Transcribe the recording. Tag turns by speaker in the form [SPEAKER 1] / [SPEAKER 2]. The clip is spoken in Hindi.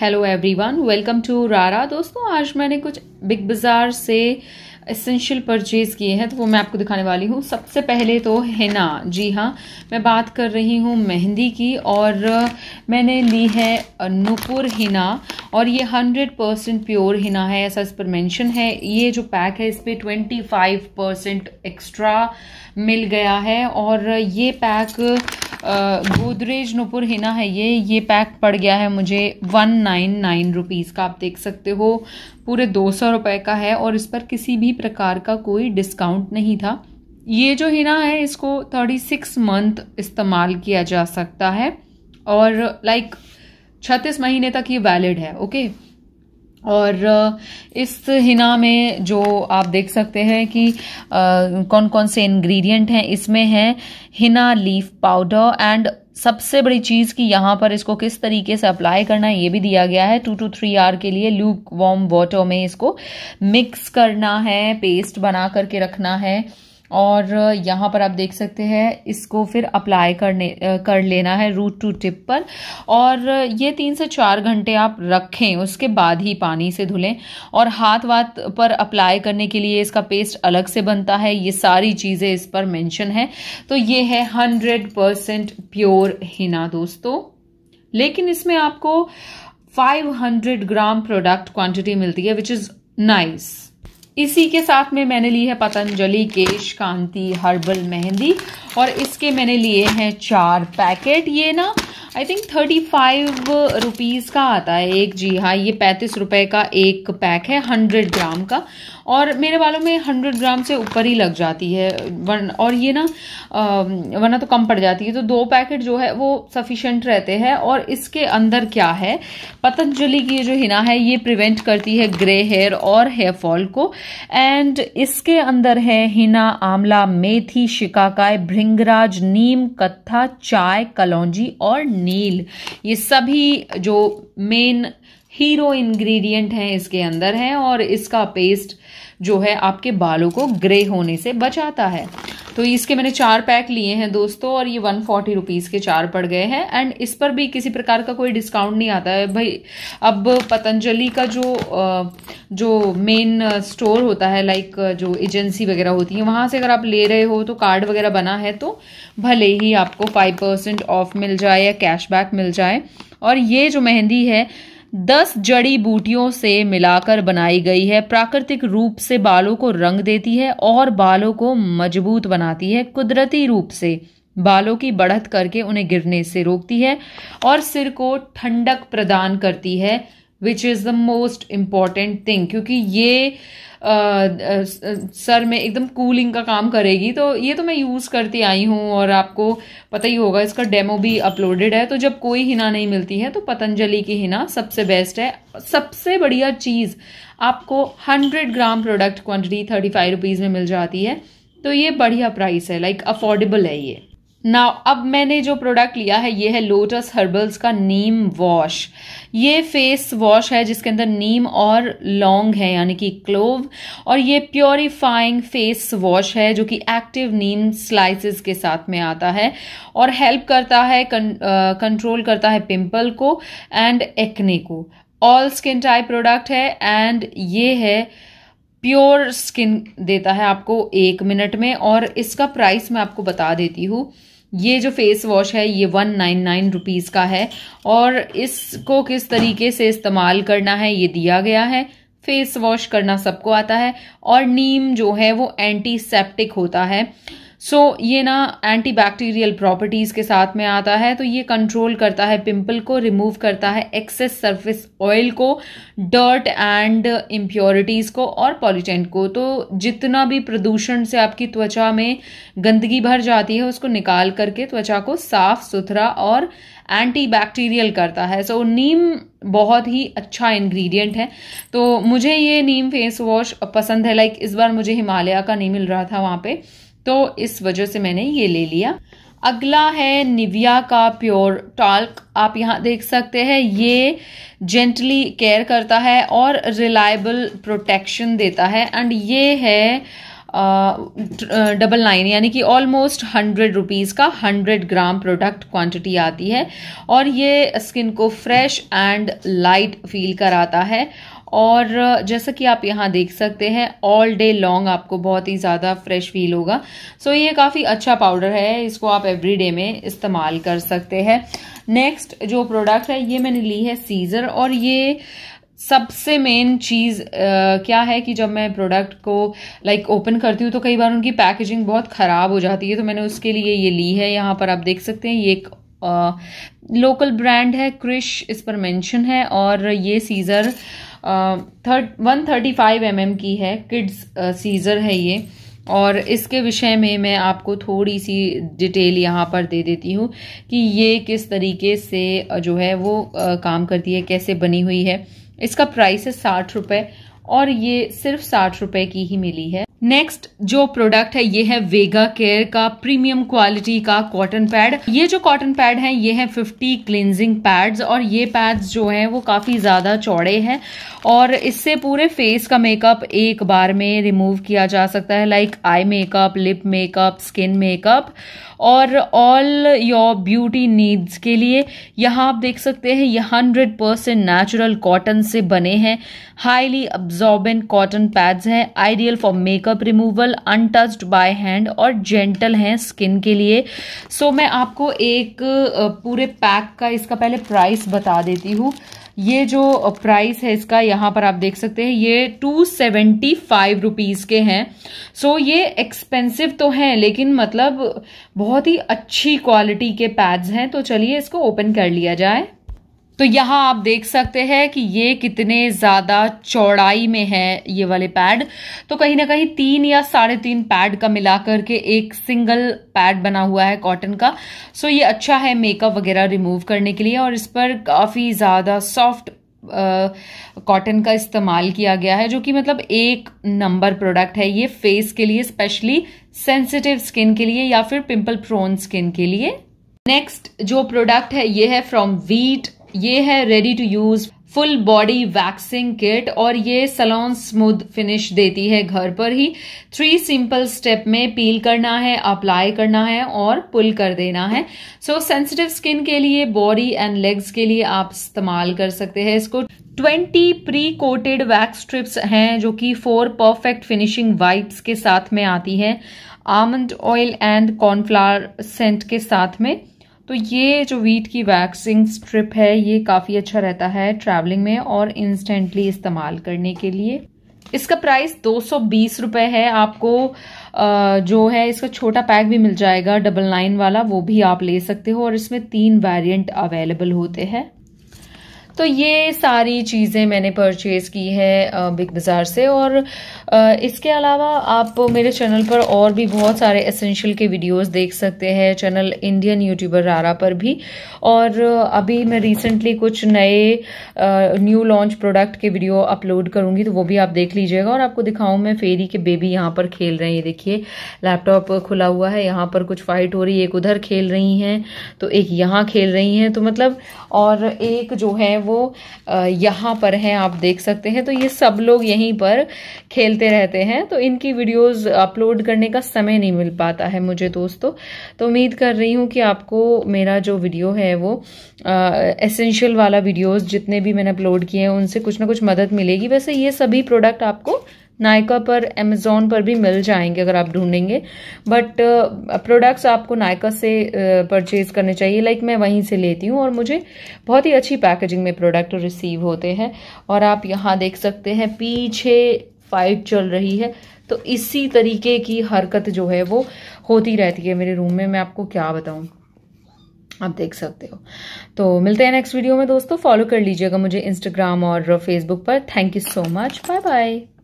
[SPEAKER 1] हेलो एवरीवन वेलकम टू रारा दोस्तों आज मैंने कुछ बिग बाज़ार से एसेंशियल परचेज़ किए हैं तो वो मैं आपको दिखाने वाली हूँ सबसे पहले तो हिना जी हाँ मैं बात कर रही हूँ मेहंदी की और मैंने ली है नूपुर हिना और ये हंड्रेड परसेंट प्योर हिना है ऐसा इस पर मेंशन है ये जो पैक है इस पर ट्वेंटी फाइव परसेंट एक्स्ट्रा मिल गया है और ये पैक गोदरेज नुपुर हिना है ये ये पैक पड़ गया है मुझे वन नाइन नाइन रुपीज़ का आप देख सकते हो पूरे दो सौ रुपये का है और इस पर किसी भी प्रकार का कोई डिस्काउंट नहीं था ये जो हिना है इसको थर्टी सिक्स मंथ इस्तेमाल किया जा सकता है और लाइक छत्तीस महीने तक ये वैलिड है ओके और इस हिना में जो आप देख सकते हैं कि कौन कौन से इंग्रेडिएंट हैं इसमें है हिना लीफ पाउडर एंड सबसे बड़ी चीज़ कि यहाँ पर इसको किस तरीके से अप्लाई करना है ये भी दिया गया है टू टू थ्री आर के लिए लूक वॉम वाटर में इसको मिक्स करना है पेस्ट बना करके रखना है और यहाँ पर आप देख सकते हैं इसको फिर अप्लाई करने कर लेना है रूट टू टिप पर और ये तीन से चार घंटे आप रखें उसके बाद ही पानी से धुलें और हाथ वात पर अप्लाई करने के लिए इसका पेस्ट अलग से बनता है ये सारी चीज़ें इस पर मेंशन है तो ये है हंड्रेड परसेंट प्योर हिना दोस्तों लेकिन इसमें आपको फाइव ग्राम प्रोडक्ट क्वान्टिटी मिलती है विच इज़ नाइस इसी के साथ में मैंने ली है पतंजलि केश कांति हर्बल मेहंदी और इसके मैंने लिए हैं चार पैकेट ये ना I think thirty five rupees का आता है एक जी हाँ ये पैंतीस रुपए का एक पैक है हंड्रेड ग्राम का और मेरे बालों में हंड्रेड ग्राम से ऊपर ही लग जाती है वन और ये ना वरना तो कम पड़ जाती है तो दो पैकेट जो है वो सफिशेंट रहते हैं और इसके अंदर क्या है पतंजलि की जो हिना है ये प्रिवेंट करती है ग्रे हेयर और हेयर फॉल को एंड इसके अंदर है हिना आमला मेथी शिकाकाय भृंगराज नीम कत्था चाय कलौजी और नील ये सभी जो मेन हीरो इंग्रेडिएंट हैं इसके अंदर हैं और इसका पेस्ट जो है आपके बालों को ग्रे होने से बचाता है तो इसके मैंने चार पैक लिए हैं दोस्तों और ये वन फोर्टी रुपीज़ के चार पड़ गए हैं एंड इस पर भी किसी प्रकार का कोई डिस्काउंट नहीं आता है भाई अब पतंजलि का जो जो मेन स्टोर होता है लाइक जो एजेंसी वगैरह होती है वहाँ से अगर आप ले रहे हो तो कार्ड वगैरह बना है तो भले ही आपको फाइव परसेंट ऑफ मिल जाए या कैशबैक मिल जाए और ये जो मेहंदी है दस जड़ी बूटियों से मिलाकर बनाई गई है प्राकृतिक रूप से बालों को रंग देती है और बालों को मजबूत बनाती है कुदरती रूप से बालों की बढ़त करके उन्हें गिरने से रोकती है और सिर को ठंडक प्रदान करती है which is the most important thing क्योंकि ये आ, आ, सर में एकदम कूलिंग का काम करेगी तो ये तो मैं यूज़ करती आई हूँ और आपको पता ही होगा इसका डेमो भी अपलोडेड है तो जब कोई हिना नहीं मिलती है तो पतंजलि की हिना सबसे बेस्ट है सबसे बढ़िया चीज़ आपको hundred gram product quantity thirty five rupees में मिल जाती है तो ये बढ़िया प्राइस है लाइक अफोर्डेबल है ये ना अब मैंने जो प्रोडक्ट लिया है ये है लोटस हर्बल्स का नीम वॉश ये फेस वॉश है जिसके अंदर नीम और लौंग है यानी कि क्लोव और ये प्योरीफाइंग फेस वॉश है जो कि एक्टिव नीम स्लाइसेस के साथ में आता है और हेल्प करता है कं, कंट्रोल uh, करता है पिंपल को एंड एक्ने को ऑल स्किन टाइप प्रोडक्ट है एंड ये है प्योर स्किन देता है आपको एक मिनट में और इसका प्राइस मैं आपको बता देती हूँ ये जो फेस वॉश है ये वन नाइन नाइन रुपीज़ का है और इसको किस तरीके से इस्तेमाल करना है ये दिया गया है फेस वॉश करना सबको आता है और नीम जो है वो एंटीसेप्टिक होता है सो so, ये ना एंटी बैक्टीरियल प्रॉपर्टीज़ के साथ में आता है तो ये कंट्रोल करता है पिंपल को रिमूव करता है एक्सेस सरफेस ऑयल को डर्ट एंड इम्प्योरिटीज़ को और पॉलीटेंट को तो जितना भी प्रदूषण से आपकी त्वचा में गंदगी भर जाती है उसको निकाल करके त्वचा को साफ सुथरा और एंटी बैक्टीरियल करता है सो so, नीम बहुत ही अच्छा इन्ग्रीडियंट है तो मुझे ये नीम फेस वॉश पसंद है लाइक like, इस बार मुझे हिमालय का नहीं मिल रहा था वहाँ पर तो इस वजह से मैंने ये ले लिया अगला है निविया का प्योर टॉल्क आप यहाँ देख सकते हैं ये जेंटली केयर करता है और रिलायबल प्रोटेक्शन देता है एंड ये है डबल नाइन यानी कि ऑलमोस्ट हंड्रेड रुपीज़ का हंड्रेड ग्राम प्रोडक्ट क्वांटिटी आती है और ये स्किन को फ्रेश एंड लाइट फील कराता है और जैसा कि आप यहाँ देख सकते हैं ऑल डे लॉन्ग आपको बहुत ही ज़्यादा फ्रेश फील होगा सो ये काफ़ी अच्छा पाउडर है इसको आप एवरी डे में इस्तेमाल कर सकते हैं नेक्स्ट जो प्रोडक्ट है ये मैंने ली है सीज़र और ये सबसे मेन चीज़ क्या है कि जब मैं प्रोडक्ट को लाइक like, ओपन करती हूँ तो कई बार उनकी पैकेजिंग बहुत ख़राब हो जाती है तो मैंने उसके लिए ये ली है यहाँ पर आप देख सकते हैं ये एक लोकल ब्रांड है क्रिश इस पर मेंशन है और ये scissor thirty one thirty five M M की है किड्स सीज़र है ये और इसके विषय में मैं आपको थोड़ी सी डिटेल यहाँ पर दे देती हूँ कि ये किस तरीके से जो है वो काम करती है कैसे बनी हुई है इसका प्राइस है साठ रुपये और ये सिर्फ साठ रुपये की ही मिली है नेक्स्ट जो प्रोडक्ट है ये है वेगा केयर का प्रीमियम क्वालिटी का कॉटन पैड ये जो कॉटन पैड है ये है 50 क्लिनजिंग पैड्स और ये पैड्स जो हैं वो काफ़ी ज़्यादा चौड़े हैं और इससे पूरे फेस का मेकअप एक बार में रिमूव किया जा सकता है like eye makeup lip makeup skin makeup और ऑल योर ब्यूटी नीड्स के लिए यहाँ आप देख सकते हैं ये हंड्रेड परसेंट नेचुरल कॉटन से बने हैं हाईली अब्जॉर्बेंट कॉटन पैड्स हैं ideal for makeup makeup removal untouched by hand और जेंटल हैं स्किन के लिए सो so, मैं आपको एक पूरे पैक का इसका पहले प्राइस बता देती हूँ ये जो प्राइस है इसका यहाँ पर आप देख सकते हैं ये टू सेवेंटी फाइव रुपीज़ के हैं सो so, ये एक्सपेंसिव तो हैं लेकिन मतलब बहुत ही अच्छी क्वालिटी के पैड्स हैं तो चलिए इसको ओपन कर लिया जाए तो यहाँ आप देख सकते हैं कि ये कितने ज़्यादा चौड़ाई में है ये वाले पैड तो कहीं ना कहीं तीन या साढ़े तीन पैड का मिलाकर के एक सिंगल पैड बना हुआ है कॉटन का सो ये अच्छा है मेकअप वगैरह रिमूव करने के लिए और इस पर काफ़ी ज़्यादा सॉफ्ट कॉटन का इस्तेमाल किया गया है जो कि मतलब एक नंबर प्रोडक्ट है ये फेस के लिए स्पेशली सेंसिटिव स्किन के लिए या फिर पिंपल प्रोन स्किन के लिए नेक्स्ट जो प्रोडक्ट है ये है फ्रॉम वीट ये है ready to use full body waxing kit और ये सलोन स्मूथ फिनिश देती है घर पर ही थ्री सिंपल स्टेप में पील करना है अप्लाई करना है और पुल कर देना है सो सेंसिटिव स्किन के लिए बॉडी एंड लेग्स के लिए आप इस्तेमाल कर सकते हैं इसको 20 प्री कोटेड वैक्स स्ट्रिप्स हैं जो कि फोर परफेक्ट फिनिशिंग वाइप्स के साथ में आती हैं almond oil and cornflower scent के साथ में तो ये जो वीट की वैक्सिंग स्ट्रिप है ये काफ़ी अच्छा रहता है ट्रैवलिंग में और इंस्टेंटली इस्तेमाल करने के लिए इसका प्राइस दो सौ बीस रुपये है आपको जो है इसका छोटा पैक भी मिल जाएगा डबल नाइन वाला वो भी आप ले सकते हो और इसमें तीन वेरिएंट अवेलेबल होते हैं तो ये सारी चीज़ें मैंने परचेज़ की है बिग बाज़ार से और इसके अलावा आप मेरे चैनल पर और भी बहुत सारे एसेंशियल के वीडियोस देख सकते हैं चैनल इंडियन यूट्यूबर रारा पर भी और अभी मैं रिसेंटली कुछ नए न्यू लॉन्च प्रोडक्ट के वीडियो अपलोड करूँगी तो वो भी आप देख लीजिएगा और आपको दिखाऊँ मैं फेरी के बेबी यहाँ पर खेल रहे हैं देखिए लैपटॉप खुला हुआ है यहाँ पर कुछ फाइट हो रही है एक उधर खेल रही हैं तो एक यहाँ खेल रही हैं तो मतलब और एक जो है वो यहाँ पर हैं आप देख सकते हैं तो ये सब लोग यहीं पर खेलते रहते हैं तो इनकी वीडियोस अपलोड करने का समय नहीं मिल पाता है मुझे दोस्तों तो उम्मीद कर रही हूँ कि आपको मेरा जो वीडियो है वो एसेंशियल वाला वीडियोज जितने भी मैंने अपलोड किए हैं उनसे कुछ ना कुछ मदद मिलेगी वैसे ये सभी प्रोडक्ट आपको नायका पर अमेज़ोन पर भी मिल जाएंगे अगर आप ढूंढेंगे बट प्रोडक्ट्स uh, आपको नायका से परचेज uh, करने चाहिए लाइक मैं वहीं से लेती हूँ और मुझे बहुत ही अच्छी पैकेजिंग में प्रोडक्ट रिसीव होते हैं और आप यहाँ देख सकते हैं पीछे फाइट चल रही है तो इसी तरीके की हरकत जो है वो होती रहती है मेरे रूम में मैं आपको क्या बताऊँ आप देख सकते हो तो मिलते हैं नेक्स्ट वीडियो में दोस्तों फॉलो कर लीजिएगा मुझे इंस्टाग्राम और फेसबुक पर thank you so much bye bye